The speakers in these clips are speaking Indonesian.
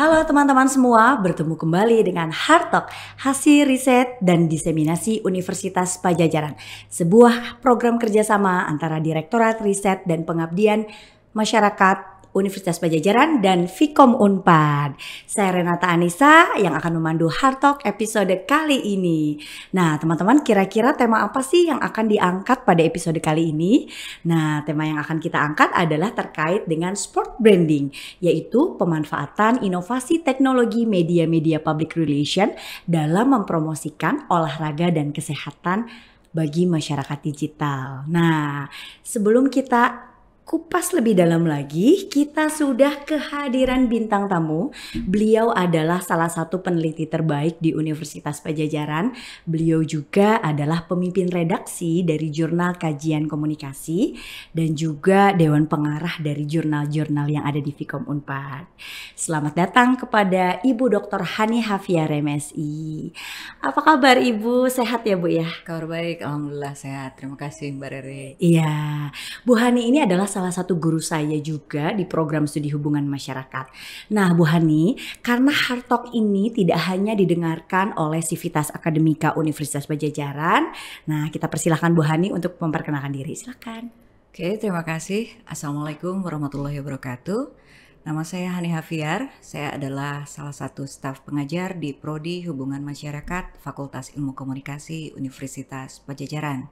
Halo teman-teman semua, bertemu kembali dengan Hartok hasil riset dan diseminasi Universitas Pajajaran. Sebuah program kerjasama antara Direktorat Riset dan Pengabdian Masyarakat Universitas Pajajaran dan Vkom Unpad. Saya Renata Anissa yang akan memandu Hard Talk episode kali ini. Nah, teman-teman kira-kira tema apa sih yang akan diangkat pada episode kali ini? Nah, tema yang akan kita angkat adalah terkait dengan sport branding, yaitu pemanfaatan inovasi teknologi media-media public relation dalam mempromosikan olahraga dan kesehatan bagi masyarakat digital. Nah, sebelum kita kupas lebih dalam lagi, kita sudah kehadiran bintang tamu. Beliau adalah salah satu peneliti terbaik di Universitas Pajajaran. Beliau juga adalah pemimpin redaksi dari Jurnal Kajian Komunikasi dan juga dewan pengarah dari jurnal-jurnal yang ada di Fikom Unpad. Selamat datang kepada Ibu Dr. Hani Hafia M.Si. Apa kabar Ibu? Sehat ya Bu ya? Kabar baik, alhamdulillah sehat. Terima kasih Mbak Rere. Iya. Bu Hani ini adalah salah satu guru saya juga di program studi hubungan masyarakat. Nah, Bu Hani, karena Hartok ini tidak hanya didengarkan oleh civitas Akademika Universitas Bajajaran, nah kita persilahkan Bu Hani untuk memperkenalkan diri. Silakan. Oke, terima kasih. Assalamualaikum warahmatullahi wabarakatuh. Nama saya Hani Hafiar, saya adalah salah satu staf pengajar di Prodi Hubungan Masyarakat Fakultas Ilmu Komunikasi Universitas Pajajaran.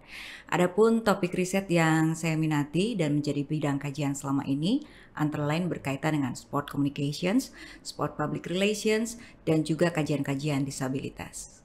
Adapun topik riset yang saya minati dan menjadi bidang kajian selama ini antara lain berkaitan dengan sport communications, sport public relations, dan juga kajian-kajian disabilitas.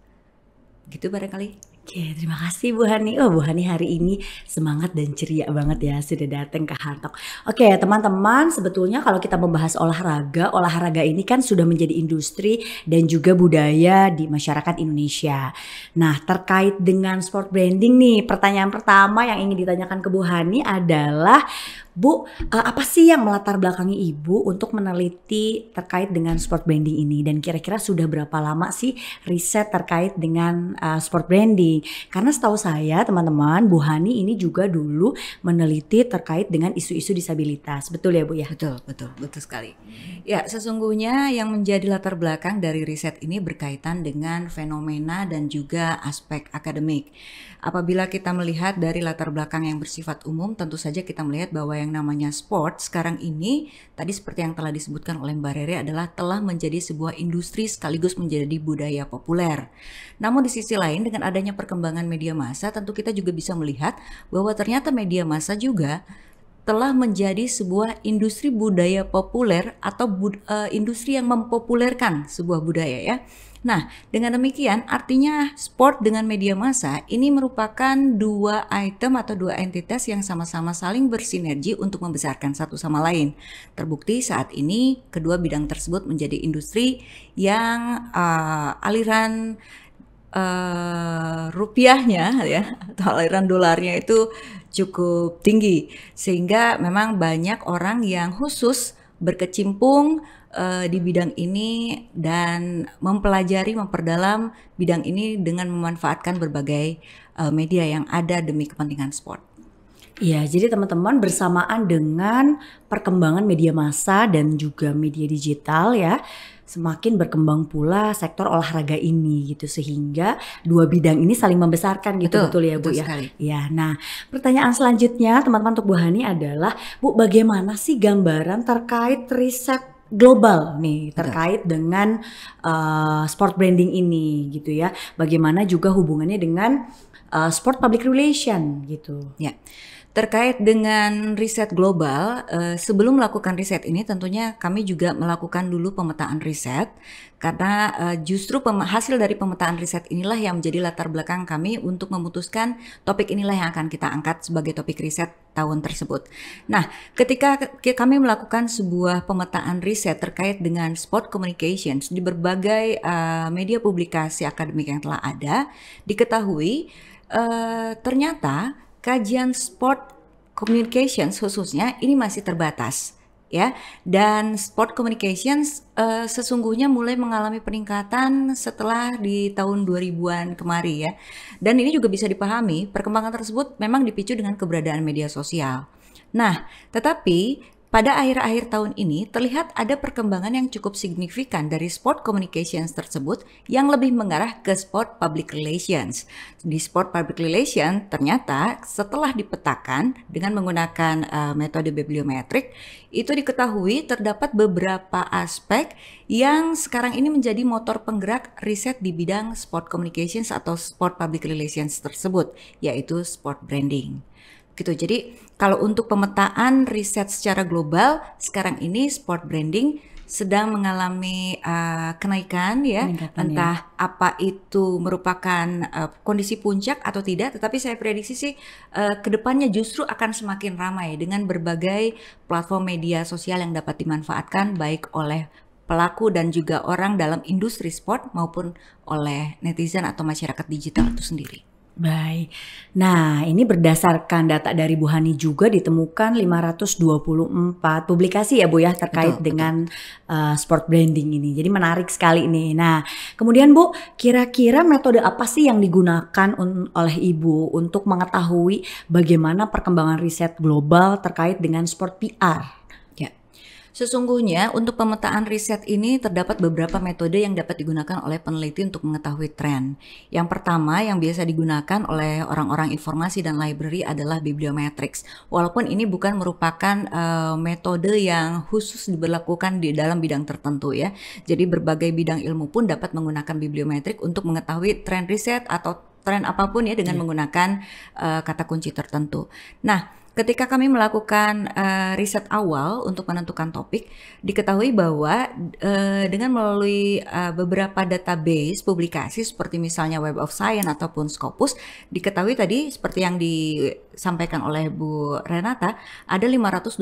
Gitu barangkali. Oke, terima kasih Bu Hani. Oh, Bu Hani hari ini semangat dan ceria banget ya sudah datang ke Hantok. Oke, teman-teman, sebetulnya kalau kita membahas olahraga, olahraga ini kan sudah menjadi industri dan juga budaya di masyarakat Indonesia. Nah, terkait dengan sport branding nih, pertanyaan pertama yang ingin ditanyakan ke Bu Hani adalah Bu, eh, apa sih yang melatar belakangi Ibu untuk meneliti terkait dengan sport branding ini dan kira-kira sudah berapa lama sih riset terkait dengan eh, sport branding? Karena setahu saya teman-teman, Bu Hani ini juga dulu meneliti terkait dengan isu-isu disabilitas. Betul ya, Bu ya? Betul, betul, betul sekali. Ya, sesungguhnya yang menjadi latar belakang dari riset ini berkaitan dengan fenomena dan juga aspek akademik. Apabila kita melihat dari latar belakang yang bersifat umum, tentu saja kita melihat bahwa yang namanya sport sekarang ini, tadi seperti yang telah disebutkan oleh Mbak Rere adalah telah menjadi sebuah industri sekaligus menjadi budaya populer. Namun di sisi lain, dengan adanya perkembangan media massa, tentu kita juga bisa melihat bahwa ternyata media massa juga telah menjadi sebuah industri budaya populer atau bud uh, industri yang mempopulerkan sebuah budaya ya. Nah, dengan demikian artinya sport dengan media massa ini merupakan dua item atau dua entitas yang sama-sama saling bersinergi untuk membesarkan satu sama lain. Terbukti saat ini kedua bidang tersebut menjadi industri yang uh, aliran uh, rupiahnya ya atau aliran dolarnya itu cukup tinggi sehingga memang banyak orang yang khusus berkecimpung uh, di bidang ini dan mempelajari memperdalam bidang ini dengan memanfaatkan berbagai uh, media yang ada demi kepentingan sport. Iya, jadi teman-teman bersamaan dengan perkembangan media massa dan juga media digital ya, semakin berkembang pula sektor olahraga ini gitu sehingga dua bidang ini saling membesarkan gitu betul, betul ya Bu ya. Sekali. Ya, nah pertanyaan selanjutnya teman-teman untuk Bu Hani adalah Bu bagaimana sih gambaran terkait riset global nih iya. terkait Betul. dengan uh, sport branding ini gitu ya. Bagaimana juga hubungannya dengan uh, sport public relation gitu. Ya. Yeah. Terkait dengan riset global, eh, sebelum melakukan riset ini tentunya kami juga melakukan dulu pemetaan riset karena eh, justru hasil dari pemetaan riset inilah yang menjadi latar belakang kami untuk memutuskan topik inilah yang akan kita angkat sebagai topik riset tahun tersebut. Nah, ketika kami melakukan sebuah pemetaan riset terkait dengan sport communications di berbagai eh, media publikasi akademik yang telah ada, diketahui ternyata kajian sport communication khususnya ini masih terbatas ya dan sport communication uh, sesungguhnya mulai mengalami peningkatan setelah di tahun 2000-an kemari ya dan ini juga bisa dipahami perkembangan tersebut memang dipicu dengan keberadaan media sosial nah tetapi pada akhir-akhir tahun ini, terlihat ada perkembangan yang cukup signifikan dari sport communications tersebut yang lebih mengarah ke sport public relations. Di sport public relations, ternyata setelah dipetakan dengan menggunakan uh, metode bibliometrik, itu diketahui terdapat beberapa aspek yang sekarang ini menjadi motor penggerak riset di bidang sport communications atau sport public relations tersebut, yaitu sport branding gitu. Jadi kalau untuk pemetaan riset secara global sekarang ini sport branding sedang mengalami uh, kenaikan ya, ya. entah ya. apa itu merupakan uh, kondisi puncak atau tidak, tetapi saya prediksi sih uh, kedepannya justru akan semakin ramai dengan berbagai platform media sosial yang dapat dimanfaatkan baik oleh pelaku dan juga orang dalam industri sport maupun oleh netizen atau masyarakat digital itu sendiri. Baik. Nah, ini berdasarkan data dari Bu Hani juga ditemukan 524 publikasi ya Bu ya terkait betul, dengan betul. Uh, sport branding ini. Jadi menarik sekali ini. Nah, kemudian Bu, kira-kira metode apa sih yang digunakan oleh Ibu untuk mengetahui bagaimana perkembangan riset global terkait dengan sport PR? Sesungguhnya untuk pemetaan riset ini terdapat beberapa metode yang dapat digunakan oleh peneliti untuk mengetahui tren. Yang pertama yang biasa digunakan oleh orang-orang informasi dan library adalah bibliometrics. Walaupun ini bukan merupakan uh, metode yang khusus diberlakukan di dalam bidang tertentu ya. Jadi berbagai bidang ilmu pun dapat menggunakan bibliometrik untuk mengetahui tren riset atau tren apapun ya dengan yeah. menggunakan uh, kata kunci tertentu. Nah, ketika kami melakukan uh, riset awal untuk menentukan topik, diketahui bahwa uh, dengan melalui uh, beberapa database publikasi seperti misalnya Web of Science ataupun Scopus, diketahui tadi seperti yang disampaikan oleh Bu Renata, ada 524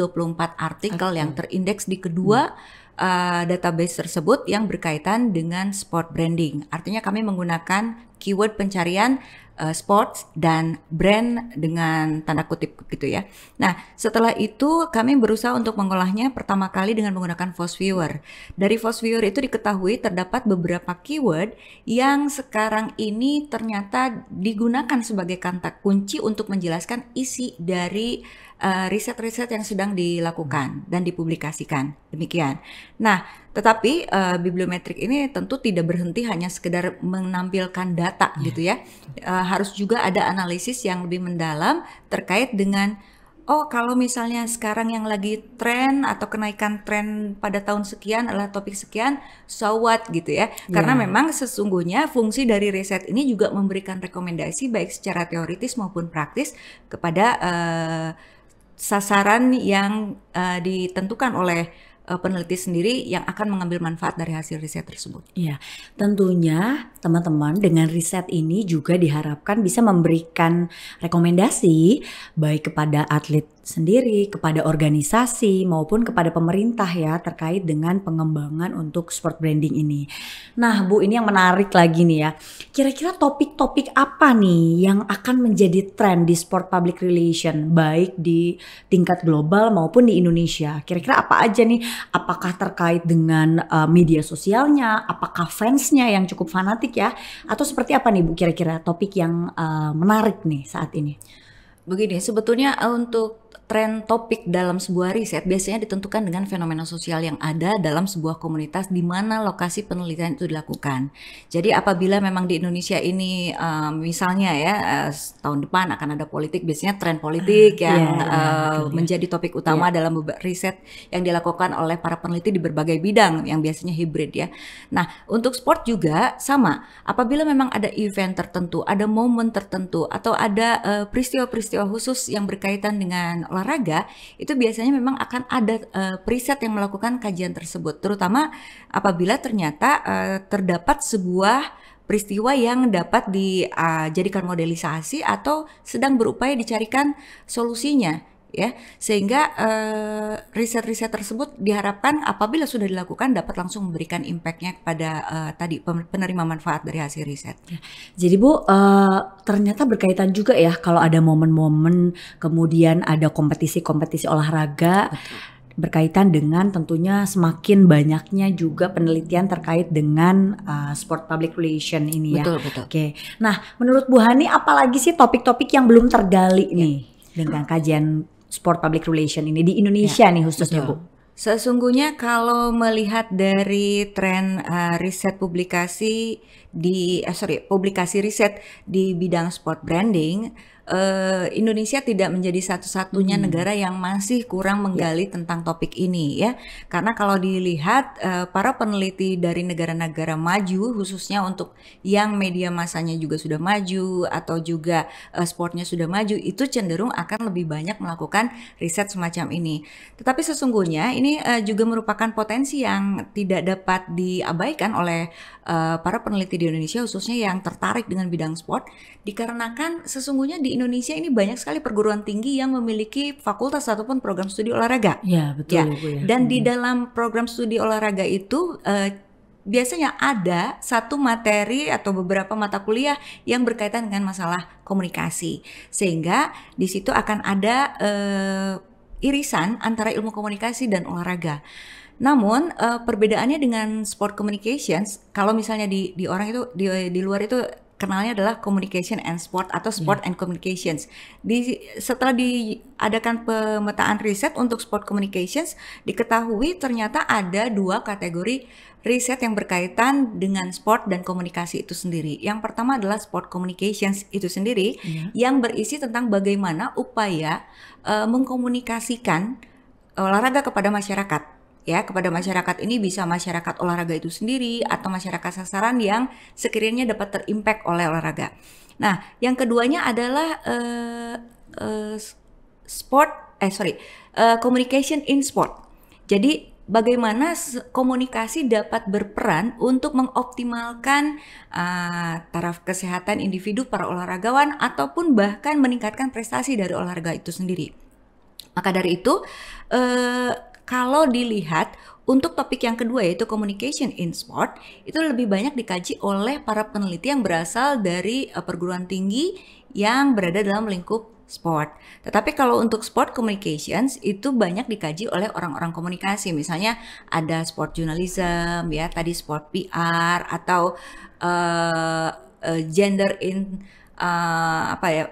artikel okay. yang terindeks di kedua hmm uh, database tersebut yang berkaitan dengan sport branding. Artinya kami menggunakan keyword pencarian uh, sports dan brand dengan tanda kutip gitu ya. Nah, setelah itu kami berusaha untuk mengolahnya pertama kali dengan menggunakan Voice Viewer. Dari Voice Viewer itu diketahui terdapat beberapa keyword yang sekarang ini ternyata digunakan sebagai kata kunci untuk menjelaskan isi dari eh, riset-riset uh, riset -riset yang sedang dilakukan dan dipublikasikan. Demikian. Nah, tetapi uh, bibliometrik ini tentu tidak berhenti hanya sekedar menampilkan data yeah. gitu ya. Uh, harus juga ada analisis yang lebih mendalam terkait dengan oh kalau misalnya sekarang yang lagi tren atau kenaikan tren pada tahun sekian adalah topik sekian, so what gitu ya. Iya. Karena memang sesungguhnya fungsi dari riset ini juga memberikan rekomendasi baik secara teoritis maupun praktis kepada uh, sasaran yang uh, ditentukan oleh Eh, peneliti sendiri yang akan mengambil manfaat dari hasil riset tersebut. Iya, tentunya teman-teman dengan riset ini juga diharapkan bisa memberikan rekomendasi baik kepada atlet sendiri, kepada organisasi maupun kepada pemerintah ya terkait dengan pengembangan untuk sport branding ini. Nah, Bu, ini yang menarik lagi nih ya. Kira-kira topik-topik apa nih yang akan menjadi tren di sport public relation baik di tingkat global maupun di Indonesia? Kira-kira apa aja nih? Apakah terkait dengan uh, media sosialnya? Apakah fansnya yang cukup fanatik ya? Atau seperti apa nih Bu kira-kira topik yang uh, menarik nih saat ini? Begini, sebetulnya untuk tren topik dalam sebuah riset biasanya ditentukan dengan fenomena sosial yang ada dalam sebuah komunitas di mana lokasi penelitian itu dilakukan. Jadi apabila memang di Indonesia ini um, misalnya ya uh, tahun depan akan ada politik, biasanya tren politik uh, yang yeah, iya, uh, menjadi topik iya. utama yeah. dalam riset yang dilakukan oleh para peneliti di berbagai bidang yang biasanya hybrid ya. Nah, untuk sport juga sama. Apabila memang ada event tertentu, ada momen tertentu atau ada peristiwa-peristiwa uh, khusus yang berkaitan dengan olahraga itu biasanya memang akan ada uh, yang melakukan kajian tersebut terutama apabila ternyata uh, terdapat sebuah peristiwa yang dapat dijadikan eh, uh, modelisasi atau sedang berupaya dicarikan solusinya ya sehingga eh, riset-riset uh, tersebut diharapkan apabila sudah dilakukan dapat langsung memberikan impactnya kepada uh, tadi penerima manfaat dari hasil riset. Ya. Jadi Bu uh, ternyata berkaitan juga ya kalau ada momen-momen kemudian ada kompetisi-kompetisi olahraga. Betul berkaitan dengan tentunya semakin banyaknya juga penelitian terkait dengan uh, sport public relation ini ya. Betul betul. Oke. Nah, menurut Bu Hani apalagi sih topik-topik yang belum tergali ya. nih dengan kajian sport public relation ini di Indonesia ya, nih khususnya betul. Bu? Sesungguhnya kalau melihat dari tren uh, riset publikasi di eh, sorry publikasi riset di bidang sport branding Eh, Indonesia tidak menjadi satu-satunya hmm. negara yang masih kurang ya. menggali ya. tentang topik ini ya. Karena kalau dilihat eh, para peneliti dari negara-negara maju khususnya untuk yang media masanya juga sudah maju atau juga eh, sportnya sudah maju itu cenderung akan lebih banyak melakukan riset semacam ini. Tetapi sesungguhnya ini juga merupakan potensi yang tidak dapat diabaikan oleh para peneliti di Indonesia khususnya yang tertarik dengan bidang sport dikarenakan sesungguhnya di Indonesia ini banyak sekali perguruan tinggi yang memiliki fakultas ataupun program studi olahraga. Ya betul. Ya. Bu, ya. Dan hmm. di dalam program studi olahraga itu uh, biasanya ada satu materi atau beberapa mata kuliah yang berkaitan dengan masalah komunikasi sehingga di situ akan ada uh, irisan antara ilmu komunikasi dan olahraga. Namun uh, perbedaannya dengan sport communications kalau misalnya di di orang itu di di luar itu kenalnya adalah Communication and Sport atau Sport yeah. and Communications. Di setelah diadakan pemetaan riset untuk Sport Communications, diketahui ternyata ada dua kategori riset yang berkaitan dengan sport dan komunikasi itu sendiri. Yang pertama adalah sport communications itu sendiri yeah. yang berisi tentang bagaimana upaya uh, mengkomunikasikan olahraga kepada masyarakat ya kepada masyarakat ini bisa masyarakat olahraga itu sendiri atau masyarakat sasaran yang sekiranya dapat terimpak oleh olahraga. Nah, yang keduanya adalah uh, uh, sport eh sorry uh, communication in sport. Jadi bagaimana komunikasi dapat berperan untuk mengoptimalkan uh, taraf kesehatan individu para olahragawan ataupun bahkan meningkatkan prestasi dari olahraga itu sendiri. Maka dari itu kalau dilihat untuk topik yang kedua yaitu communication in sport itu lebih banyak dikaji oleh para peneliti yang berasal dari eh, perguruan tinggi yang berada dalam lingkup sport. Tetapi kalau untuk sport communications itu banyak dikaji oleh orang-orang komunikasi. Misalnya ada sport journalism ya, tadi sport PR atau uh, uh, gender in uh, apa ya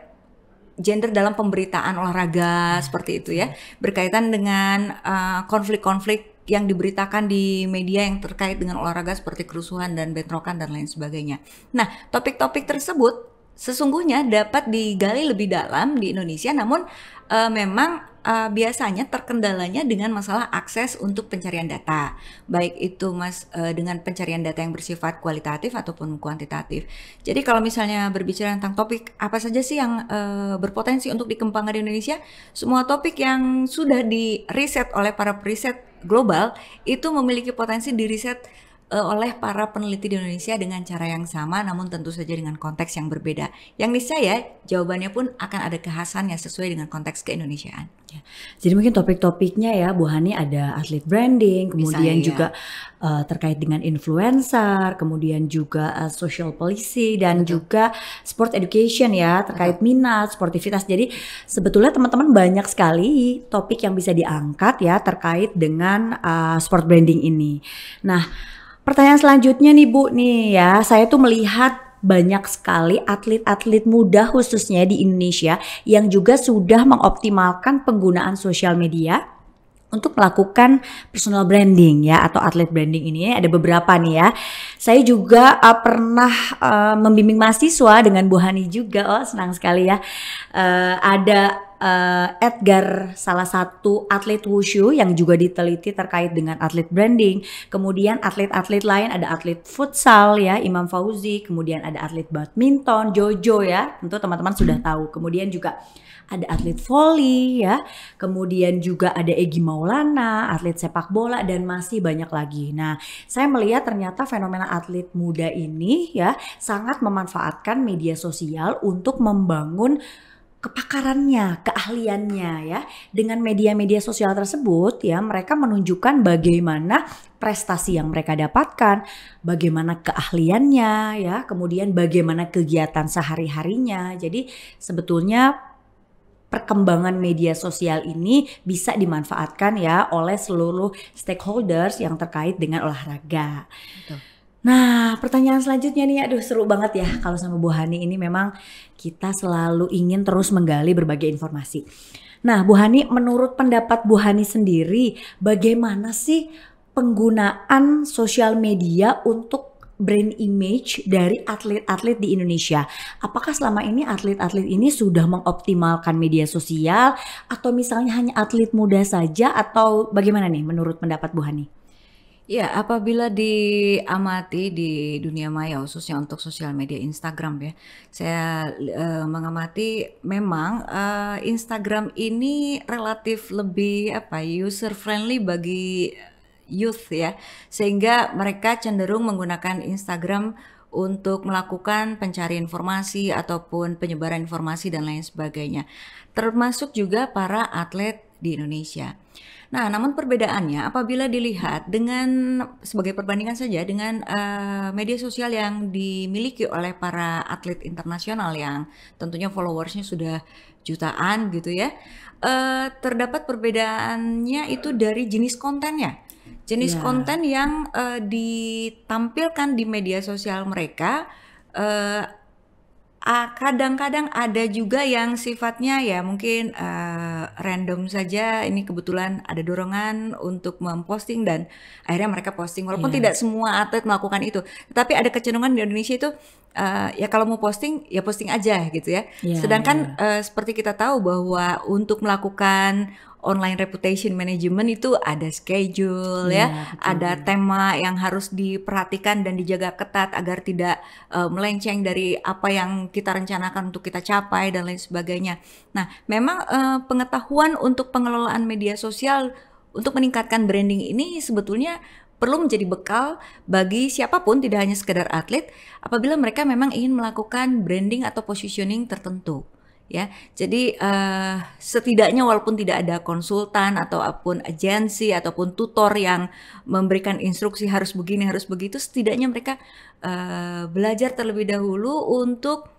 gender dalam pemberitaan olahraga hmm. seperti itu ya hmm. berkaitan dengan eh, konflik-konflik uh, yang diberitakan di media yang terkait dengan olahraga seperti kerusuhan dan bentrokan dan lain sebagainya. Nah, topik-topik tersebut sesungguhnya dapat digali lebih dalam di Indonesia namun uh, memang uh, biasanya terkendalanya dengan masalah akses untuk pencarian data baik itu mas uh, dengan pencarian data yang bersifat kualitatif ataupun kuantitatif jadi kalau misalnya berbicara tentang topik apa saja sih yang uh, berpotensi untuk dikembangkan di Indonesia semua topik yang sudah di riset oleh para periset global itu memiliki potensi di riset Eh, oleh para peneliti di Indonesia dengan cara yang sama namun tentu saja dengan konteks yang berbeda. Yang niscaya jawabannya pun akan ada kekhasan yang sesuai dengan konteks keindonesiaan. Ya. Jadi mungkin topik-topiknya ya Bu Hani ada atlet branding, kemudian Misalnya, juga ya. uh, terkait dengan influencer, kemudian juga uh, social policy dan Betul. juga sport education ya terkait Betul. minat, sportivitas. Jadi sebetulnya teman-teman banyak sekali topik yang bisa diangkat ya terkait dengan uh, sport branding ini. Nah, Pertanyaan selanjutnya nih Bu, nih ya, saya tuh melihat banyak sekali atlet-atlet muda khususnya di Indonesia yang juga sudah mengoptimalkan penggunaan sosial media untuk melakukan personal branding ya atau atlet branding ini ya. ada beberapa nih ya. Saya juga uh, pernah uh, membimbing mahasiswa dengan Bu Hani juga. Oh, senang sekali ya. Uh, ada uh, Edgar salah satu atlet wushu yang juga diteliti terkait dengan atlet branding. Kemudian atlet-atlet lain ada atlet futsal ya, Imam Fauzi, kemudian ada atlet badminton, Jojo ya, tentu teman-teman sudah tahu. Kemudian juga ada atlet volley ya, kemudian juga ada Egi Maulana, atlet sepak bola dan masih banyak lagi. Nah, saya melihat ternyata fenomena atlet muda ini ya sangat memanfaatkan media sosial untuk membangun kepakarannya, keahliannya ya. Dengan media-media sosial tersebut ya mereka menunjukkan bagaimana prestasi yang mereka dapatkan, bagaimana keahliannya ya, kemudian bagaimana kegiatan sehari-harinya. Jadi sebetulnya perkembangan media sosial ini bisa dimanfaatkan ya oleh seluruh stakeholders yang terkait dengan olahraga. Betul. Nah, pertanyaan selanjutnya nih, aduh seru banget ya kalau sama Bu Hani ini memang kita selalu ingin terus menggali berbagai informasi. Nah, Bu Hani, menurut pendapat Bu Hani sendiri, bagaimana sih penggunaan sosial media untuk brand image dari atlet-atlet di Indonesia? Apakah selama ini atlet-atlet ini sudah mengoptimalkan media sosial atau misalnya hanya atlet muda saja atau bagaimana nih menurut pendapat Bu Hani? Ya, apabila diamati di dunia maya khususnya untuk sosial media Instagram ya, saya eh, mengamati memang eh, Instagram ini relatif lebih apa user friendly bagi youth ya, sehingga mereka cenderung menggunakan Instagram untuk melakukan pencari informasi ataupun penyebaran informasi dan lain sebagainya. Termasuk juga para atlet di Indonesia. Nah, namun perbedaannya apabila dilihat dengan sebagai perbandingan saja dengan uh, media sosial yang dimiliki oleh para atlet internasional yang tentunya followersnya sudah jutaan gitu ya, uh, terdapat perbedaannya itu dari jenis kontennya. Jenis yeah. konten yang uh, ditampilkan di media sosial mereka uh, kadang-kadang ada juga yang sifatnya ya mungkin uh, random saja ini kebetulan ada dorongan untuk memposting dan akhirnya mereka posting walaupun yeah. tidak semua atlet melakukan itu tapi ada kecenderungan di Indonesia itu uh, ya kalau mau posting ya posting aja gitu ya yeah, sedangkan yeah. Iya. Uh, seperti kita tahu bahwa untuk melakukan online reputation management itu ada schedule yeah, ya, betul. ada iya. tema yang harus diperhatikan dan dijaga ketat agar tidak uh, melenceng dari apa yang kita rencanakan untuk kita capai dan lain sebagainya. Nah, memang uh, pengetahuan untuk pengelolaan media sosial untuk meningkatkan branding ini sebetulnya perlu menjadi bekal bagi siapapun tidak hanya sekedar atlet apabila mereka memang ingin melakukan branding atau positioning tertentu ya. Jadi uh, setidaknya walaupun tidak ada konsultan atau apapun agensi ataupun tutor yang memberikan instruksi harus begini harus begitu, setidaknya mereka uh, belajar terlebih dahulu untuk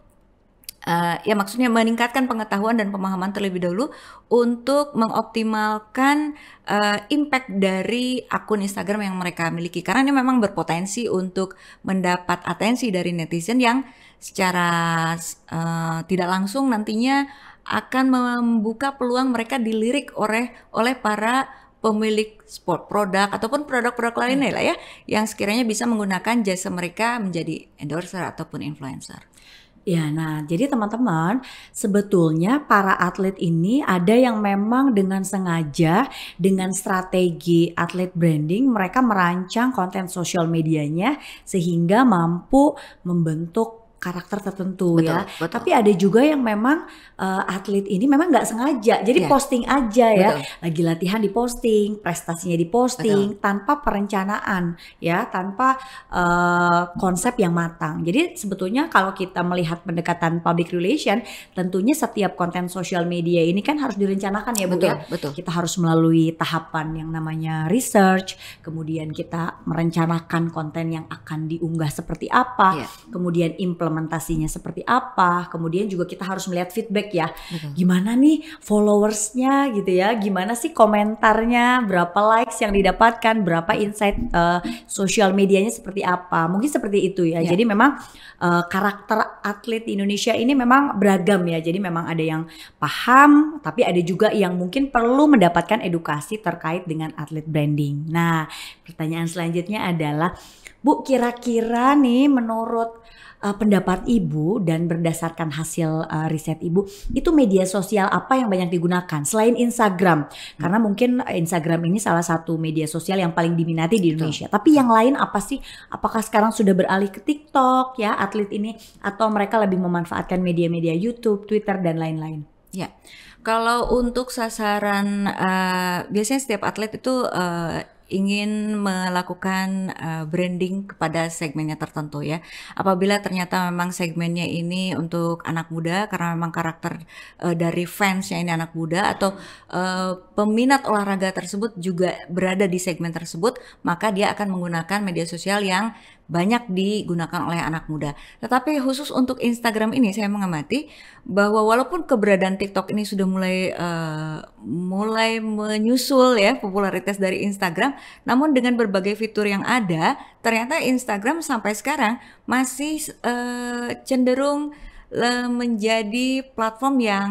uh, ya maksudnya meningkatkan pengetahuan dan pemahaman terlebih dahulu untuk mengoptimalkan uh, impact dari akun Instagram yang mereka miliki karena ini memang berpotensi untuk mendapat atensi dari netizen yang secara uh, tidak langsung nantinya akan membuka peluang mereka dilirik oleh oleh para pemilik sport produk ataupun produk-produk lainnya hmm. lah ya yang sekiranya bisa menggunakan jasa mereka menjadi endorser ataupun influencer. Ya, nah jadi teman-teman sebetulnya para atlet ini ada yang memang dengan sengaja dengan strategi atlet branding mereka merancang konten sosial medianya sehingga mampu membentuk karakter tertentu betul, ya. Betul. Tapi ada juga yang memang uh, atlet ini memang nggak sengaja, jadi yeah. posting aja ya. Betul. Lagi latihan di posting, prestasinya diposting betul. tanpa perencanaan ya, tanpa uh, konsep yang matang. Jadi sebetulnya kalau kita melihat pendekatan public relation, tentunya setiap konten sosial media ini kan harus direncanakan ya, Bu ya. Betul. Kita harus melalui tahapan yang namanya research, kemudian kita merencanakan konten yang akan diunggah seperti apa, yeah. kemudian implementasi implementasinya seperti apa. Kemudian juga kita harus melihat feedback ya. Betul. Gimana nih followersnya gitu ya. Gimana sih komentarnya, berapa likes yang didapatkan, berapa insight uh, eh, sosial medianya seperti apa. Mungkin seperti itu ya. ya. Jadi memang uh, karakter atlet Indonesia ini memang beragam ya. Jadi memang ada yang paham tapi ada juga yang mungkin perlu mendapatkan edukasi terkait dengan atlet branding. Nah, pertanyaan selanjutnya adalah Bu, kira-kira nih menurut uh, pendapat ibu dan berdasarkan hasil uh, riset ibu itu media sosial apa yang banyak digunakan selain Instagram hmm. karena mungkin eh, Instagram ini salah satu media sosial yang paling diminati di Indonesia Betul. tapi yang lain apa sih apakah sekarang sudah beralih ke TikTok ya atlet ini atau mereka lebih memanfaatkan media-media YouTube Twitter dan lain-lain ya kalau untuk sasaran uh, biasanya setiap atlet itu uh, ingin melakukan uh, branding kepada segmennya tertentu ya. Apabila ternyata memang segmennya ini untuk anak muda karena memang karakter uh, dari fansnya ini anak muda atau uh, peminat olahraga tersebut juga berada di segmen tersebut, maka dia akan menggunakan media sosial yang banyak digunakan oleh anak muda. Tetapi khusus untuk Instagram ini saya mengamati bahwa walaupun keberadaan TikTok ini sudah mulai uh, mulai menyusul ya popularitas dari Instagram, namun dengan berbagai fitur yang ada, ternyata Instagram sampai sekarang masih uh, cenderung uh, menjadi platform yang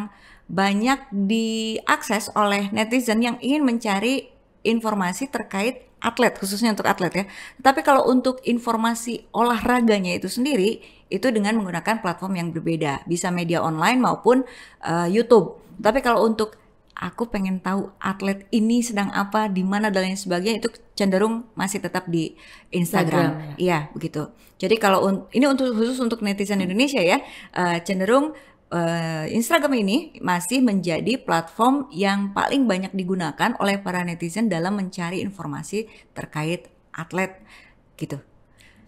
banyak diakses oleh netizen yang ingin mencari informasi terkait atlet khususnya untuk atlet ya. Tapi kalau untuk informasi olahraganya itu sendiri itu dengan menggunakan platform yang berbeda, bisa media online maupun uh, YouTube. Tapi kalau untuk aku pengen tahu atlet ini sedang apa, di mana dan lain sebagainya itu cenderung masih tetap di Instagram. Instagram ya. Iya, begitu. Jadi kalau ini untuk khusus untuk netizen Indonesia ya, uh, cenderung uh, Instagram ini masih menjadi platform yang paling banyak digunakan oleh para netizen dalam mencari informasi terkait atlet gitu.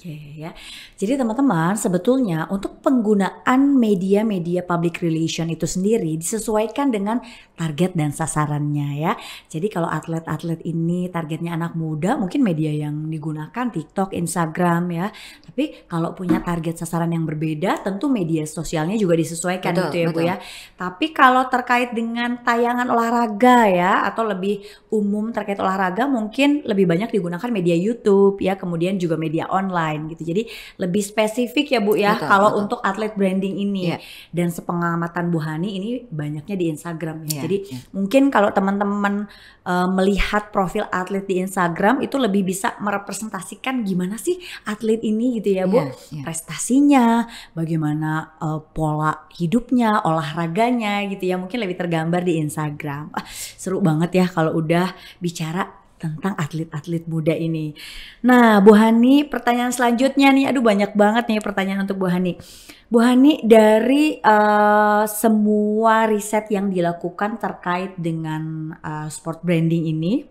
Oke ya. Jadi teman-teman, sebetulnya untuk penggunaan media-media public relation itu sendiri disesuaikan dengan target dan sasarannya ya. Jadi kalau atlet-atlet ini targetnya anak muda, mungkin media yang digunakan TikTok, Instagram ya. Tapi kalau punya target sasaran yang berbeda, tentu media sosialnya juga disesuaikan betul, gitu ya, betul. Bu ya. Tapi kalau terkait dengan tayangan olahraga ya atau lebih umum terkait olahraga mungkin lebih banyak digunakan media YouTube ya, kemudian juga media online lain gitu. Jadi lebih spesifik ya Bu ya betul, kalau betul. untuk atlet branding ini. Yeah. Dan sepengamatan Bu Hani ini banyaknya di Instagram ya. Yeah, Jadi yeah. mungkin kalau teman-teman uh, melihat profil atlet di Instagram itu lebih bisa merepresentasikan gimana sih atlet ini gitu ya Bu. Yeah, yeah. Prestasinya, bagaimana uh, pola hidupnya, olahraganya gitu ya. Mungkin lebih tergambar di Instagram. Ah, seru banget ya kalau udah bicara tentang atlet-atlet muda ini. Nah, Bu Hani, pertanyaan selanjutnya nih, aduh banyak banget nih pertanyaan untuk Bu Hani. Bu Hani, dari uh, semua riset yang dilakukan terkait dengan uh, sport branding ini,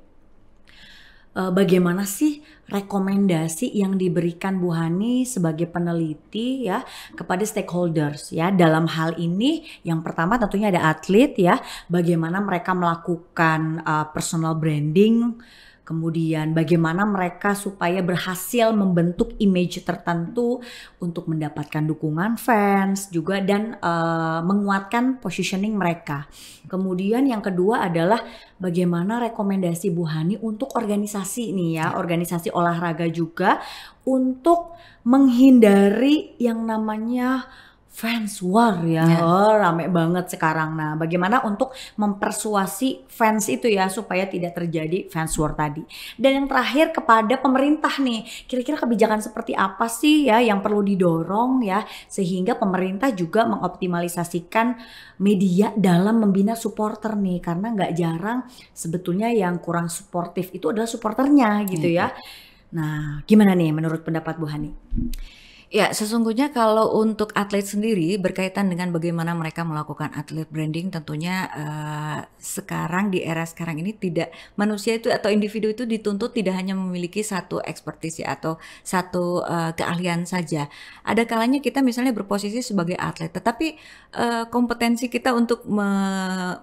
Eh, bagaimana sih rekomendasi yang diberikan Bu Hani sebagai peneliti ya kepada stakeholders ya dalam hal ini yang pertama tentunya ada atlet ya bagaimana mereka melakukan uh, personal branding kemudian bagaimana mereka supaya berhasil membentuk image tertentu untuk mendapatkan dukungan fans juga dan uh, menguatkan positioning mereka. Kemudian yang kedua adalah bagaimana rekomendasi Bu Hani untuk organisasi nih ya, ya, organisasi olahraga juga untuk menghindari yang namanya fans war ya, yeah. oh, rame banget sekarang. Nah, bagaimana untuk mempersuasi fans itu ya supaya tidak terjadi fans war tadi. Dan yang terakhir kepada pemerintah nih, kira-kira kebijakan seperti apa sih ya yang perlu didorong ya sehingga pemerintah juga mengoptimalisasikan media dalam membina supporter nih karena nggak jarang sebetulnya yang kurang suportif itu adalah supporternya gitu yeah. ya. Nah, gimana nih menurut pendapat Bu Hani? Ya, sesungguhnya kalau untuk atlet sendiri berkaitan dengan bagaimana mereka melakukan atlet branding, tentunya uh, sekarang di era sekarang ini tidak manusia itu atau individu itu dituntut tidak hanya memiliki satu ekspertisi atau satu uh, keahlian saja. Ada kalanya kita misalnya berposisi sebagai atlet, tetapi uh, kompetensi kita untuk me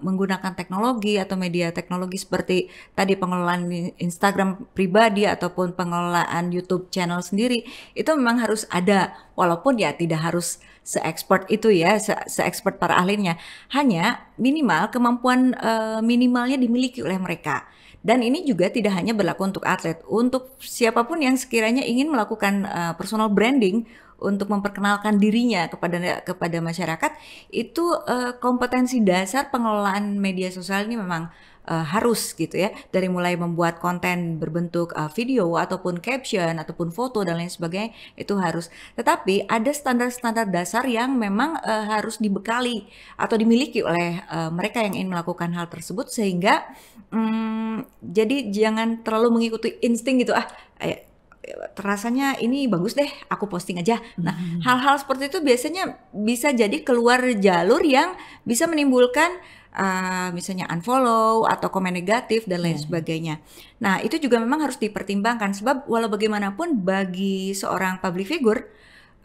menggunakan teknologi atau media teknologi seperti tadi pengelolaan Instagram pribadi ataupun pengelolaan YouTube channel sendiri itu memang harus ada Walaupun ya tidak harus se-expert itu ya, se-expert para ahlinya. Hanya minimal kemampuan uh, minimalnya dimiliki oleh mereka. Dan ini juga tidak hanya berlaku untuk atlet, untuk siapapun yang sekiranya ingin melakukan uh, personal branding untuk memperkenalkan dirinya kepada kepada masyarakat itu uh, kompetensi dasar pengelolaan media sosial ini memang uh, harus gitu ya dari mulai membuat konten berbentuk uh, video ataupun caption ataupun foto dan lain sebagainya itu harus tetapi ada standar-standar dasar yang memang uh, harus dibekali atau dimiliki oleh uh, mereka yang ingin melakukan hal tersebut sehingga um, jadi jangan terlalu mengikuti insting gitu ah rasanya ini bagus deh, aku posting aja. Nah, hmm. hal-hal -hmm. seperti itu biasanya bisa jadi keluar jalur yang bisa menimbulkan uh, misalnya unfollow atau komen negatif dan lain yeah. sebagainya. Nah, itu juga memang harus dipertimbangkan sebab walau bagaimanapun bagi seorang public figure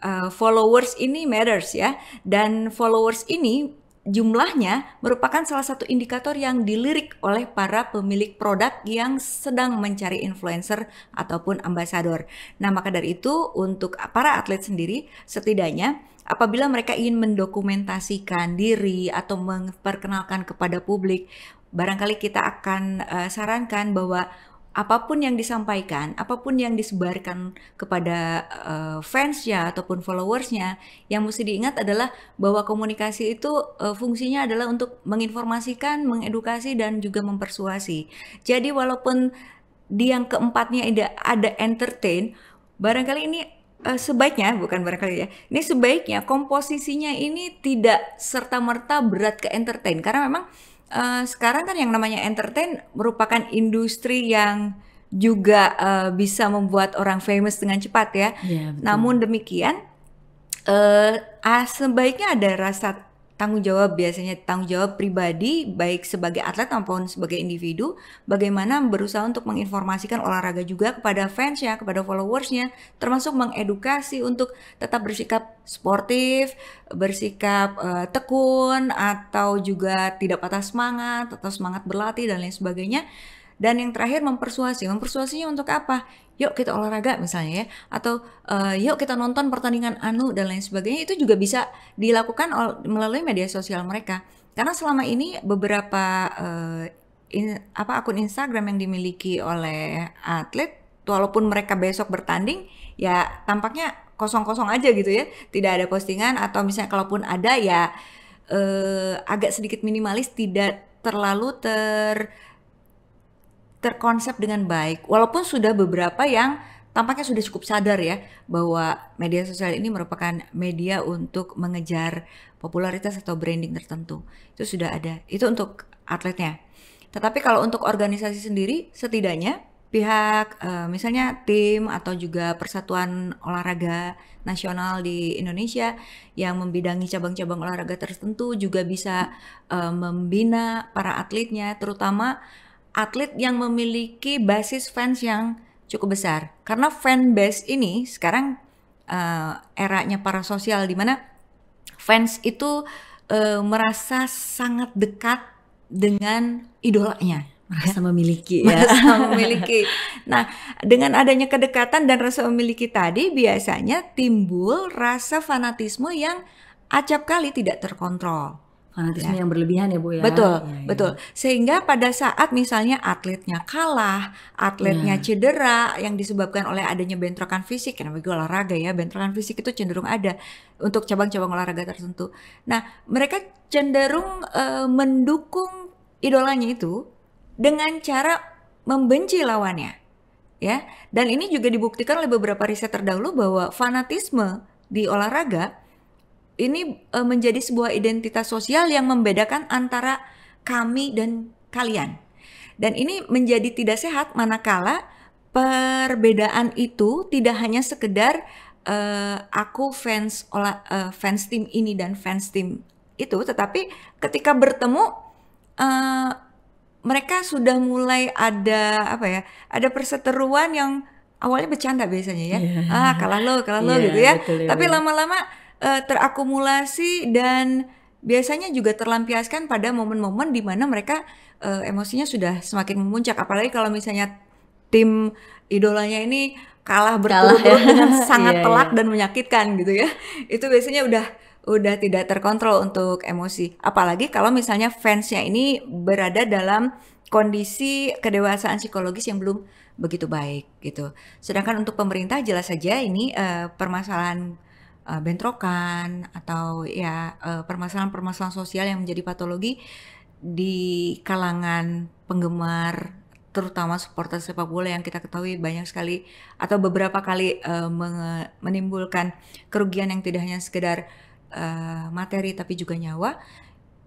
uh, followers ini matters ya dan followers ini jumlahnya merupakan salah satu indikator yang dilirik oleh para pemilik produk yang sedang mencari influencer ataupun ambasador. Nah, maka dari itu untuk para atlet sendiri setidaknya apabila mereka ingin mendokumentasikan diri atau memperkenalkan kepada publik, barangkali kita akan uh, sarankan bahwa apapun yang disampaikan, apapun yang disebarkan kepada uh, fansnya ataupun followersnya, yang mesti diingat adalah bahwa komunikasi itu uh, fungsinya adalah untuk menginformasikan, mengedukasi, dan juga mempersuasi. Jadi walaupun di yang keempatnya ada ada entertain, barangkali ini uh, sebaiknya bukan barangkali ya ini sebaiknya komposisinya ini tidak serta merta berat ke entertain karena memang uh, sekarang kan yang namanya entertain merupakan industri yang juga uh, bisa membuat orang famous dengan cepat ya. ya Namun demikian, uh, sebaiknya ada rasa tanggung jawab biasanya tanggung jawab pribadi baik sebagai atlet maupun sebagai individu bagaimana berusaha untuk menginformasikan olahraga juga kepada fans ya kepada followersnya termasuk mengedukasi untuk tetap bersikap sportif bersikap uh, tekun atau juga tidak patah semangat atau semangat berlatih dan lain sebagainya dan yang terakhir mempersuasi. Mempersuasinya untuk apa? Yuk kita olahraga misalnya ya, atau uh, yuk kita nonton pertandingan anu dan lain sebagainya itu juga bisa dilakukan melalui media sosial mereka. Karena selama ini beberapa uh, in, apa akun Instagram yang dimiliki oleh atlet, walaupun mereka besok bertanding, ya tampaknya kosong-kosong aja gitu ya, tidak ada postingan atau misalnya kalaupun ada ya uh, agak sedikit minimalis, tidak terlalu ter terkonsep dengan baik. Walaupun sudah beberapa yang tampaknya sudah cukup sadar ya bahwa media sosial ini merupakan media untuk mengejar popularitas atau branding tertentu. Itu sudah ada. Itu untuk atletnya. Tetapi kalau untuk organisasi sendiri setidaknya pihak eh, misalnya tim atau juga persatuan olahraga nasional di Indonesia yang membidangi cabang-cabang olahraga tertentu juga bisa eh, membina para atletnya terutama atlet yang memiliki basis fans yang cukup besar. Karena fan base ini sekarang uh, eranya sosial di mana fans itu uh, merasa sangat dekat dengan idolanya. Merasa memiliki ya. Merasa memiliki. Nah, dengan adanya kedekatan dan rasa memiliki tadi biasanya timbul rasa fanatisme yang acap kali tidak terkontrol fanatisme ya. yang berlebihan ya bu ya betul ya, ya. betul sehingga pada saat misalnya atletnya kalah atletnya ya. cedera yang disebabkan oleh adanya bentrokan fisik karena begitu olahraga ya bentrokan fisik itu cenderung ada untuk cabang-cabang olahraga tertentu nah mereka cenderung uh, mendukung idolanya itu dengan cara membenci lawannya ya dan ini juga dibuktikan oleh beberapa riset terdahulu bahwa fanatisme di olahraga ini uh, menjadi sebuah identitas sosial yang membedakan antara kami dan kalian. Dan ini menjadi tidak sehat manakala perbedaan itu tidak hanya sekedar uh, aku fans ola, uh, fans tim ini dan fans tim itu, tetapi ketika bertemu uh, mereka sudah mulai ada apa ya, ada perseteruan yang awalnya bercanda biasanya ya, yeah. ah kalah lo kalah yeah, lo iya, gitu ya, betul, iya, tapi lama-lama yeah uh, terakumulasi dan biasanya juga terlampiaskan pada momen-momen di mana mereka uh, emosinya sudah semakin memuncak apalagi kalau misalnya tim idolanya ini kalah berturut-turut ya. dengan sangat yeah, iya. telak yeah. dan menyakitkan gitu ya itu biasanya udah udah tidak terkontrol untuk emosi apalagi kalau misalnya fansnya ini berada dalam kondisi kedewasaan psikologis yang belum begitu baik gitu sedangkan untuk pemerintah jelas saja ini uh, permasalahan uh, bentrokan atau ya eh, permasalahan-permasalahan uh, sosial yang menjadi patologi di kalangan penggemar terutama supporter sepak bola yang kita ketahui banyak sekali atau beberapa kali uh, menimbulkan kerugian yang tidak hanya sekedar uh, materi tapi juga nyawa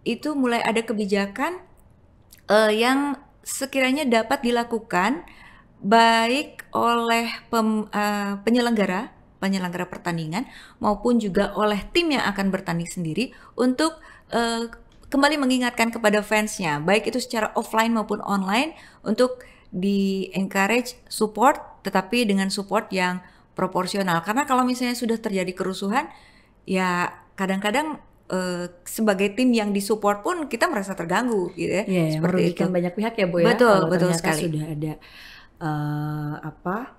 itu mulai ada kebijakan uh, yang sekiranya dapat dilakukan baik oleh pem, uh, penyelenggara penyelenggara pertandingan maupun juga oleh tim yang akan bertanding sendiri untuk uh, kembali mengingatkan kepada fansnya baik itu secara offline maupun online untuk di encourage support tetapi dengan support yang proporsional karena kalau misalnya sudah terjadi kerusuhan ya kadang-kadang uh, sebagai tim yang disupport pun kita merasa terganggu gitu ya. Yeah, Seperti merugikan itu. banyak pihak ya Bu ya. Betul, Kalau betul sekali. sudah ada uh, apa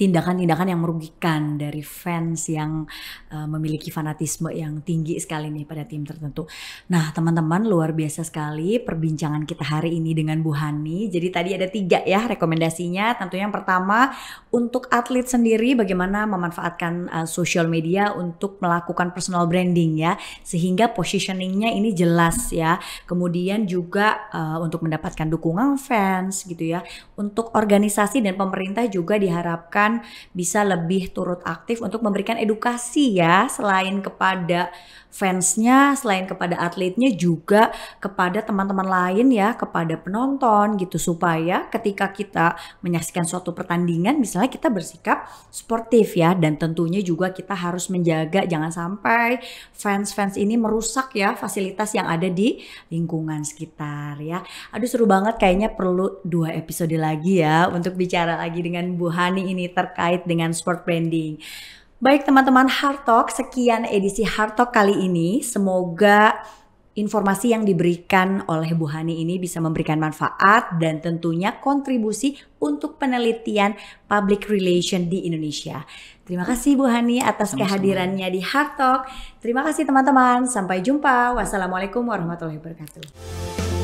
tindakan-tindakan yang merugikan dari fans yang uh, memiliki fanatisme yang tinggi sekali nih pada tim tertentu. Nah teman-teman luar biasa sekali perbincangan kita hari ini dengan Bu Hani. Jadi tadi ada tiga ya rekomendasinya. Tentunya yang pertama untuk atlet sendiri bagaimana memanfaatkan uh, social media untuk melakukan personal branding ya sehingga positioningnya ini jelas ya. Kemudian juga uh, untuk mendapatkan dukungan fans gitu ya. Untuk organisasi dan pemerintah juga diharapkan akan bisa lebih turut aktif untuk memberikan edukasi ya selain kepada fansnya, selain kepada atletnya juga kepada teman-teman lain ya, kepada penonton gitu supaya ketika kita menyaksikan suatu pertandingan misalnya kita bersikap sportif ya dan tentunya juga kita harus menjaga jangan sampai fans-fans ini merusak ya fasilitas yang ada di lingkungan sekitar ya. Aduh seru banget kayaknya perlu dua episode lagi ya untuk bicara lagi dengan Bu Hani ini terkait dengan sport branding. Baik teman-teman Hard Talk, sekian edisi Hard Talk kali ini. Semoga informasi yang diberikan oleh Bu Hani ini bisa memberikan manfaat dan tentunya kontribusi untuk penelitian public relation di Indonesia. Terima kasih Bu Hani atas Sama-sama. kehadirannya di Hard Talk. Terima kasih teman-teman. Sampai jumpa. Wassalamualaikum warahmatullahi wabarakatuh.